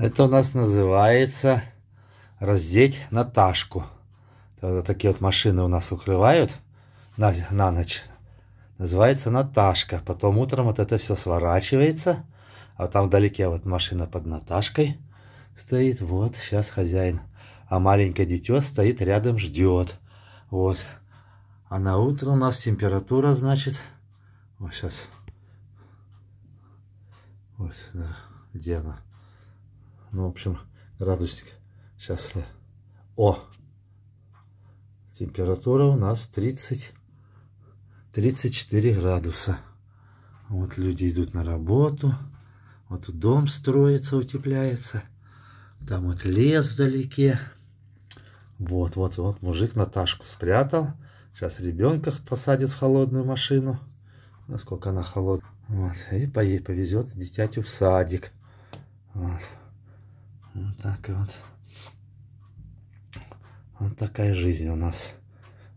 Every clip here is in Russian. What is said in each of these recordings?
Это у нас называется раздеть Наташку. Вот такие вот машины у нас укрывают на, на ночь. Называется Наташка. Потом утром вот это все сворачивается. А там вдалеке вот машина под Наташкой стоит. Вот, сейчас хозяин. А маленькое дитё стоит рядом, ждет. Вот. А на утро у нас температура, значит... Вот сейчас. Вот, да, где она? Ну, в общем, градусник. Сейчас. О! Температура у нас 30, 34 градуса. Вот люди идут на работу. Вот дом строится, утепляется. Там вот лес вдалеке. Вот, вот, вот. Мужик Наташку спрятал. Сейчас ребенка посадит в холодную машину. Насколько она холодная. Вот. И повезет дитятю в садик. Вот. Вот так вот. Вот такая жизнь у нас.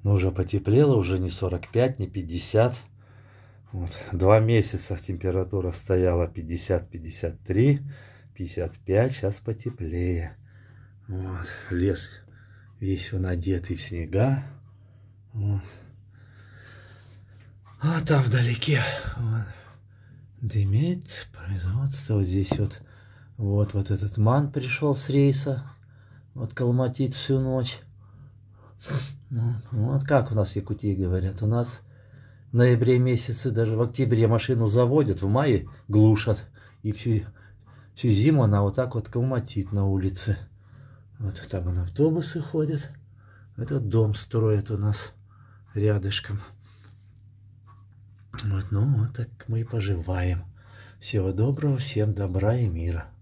Но ну, уже потеплело, уже не 45, не 50. Вот. Два месяца температура стояла 50, 53, 55. Сейчас потеплее. Вот. Лес весь он одетый в снега. Вот. А там вдалеке вот, дымит производство. Вот здесь вот вот, вот этот ман пришел с рейса, вот колматит всю ночь. Ну, вот как у нас в Якутии говорят, у нас в ноябре месяце, даже в октябре машину заводят, в мае глушат, и всю, всю зиму она вот так вот колматит на улице. Вот там на автобусы ходят, этот дом строят у нас рядышком. Вот, ну, вот так мы и поживаем. Всего доброго, всем добра и мира.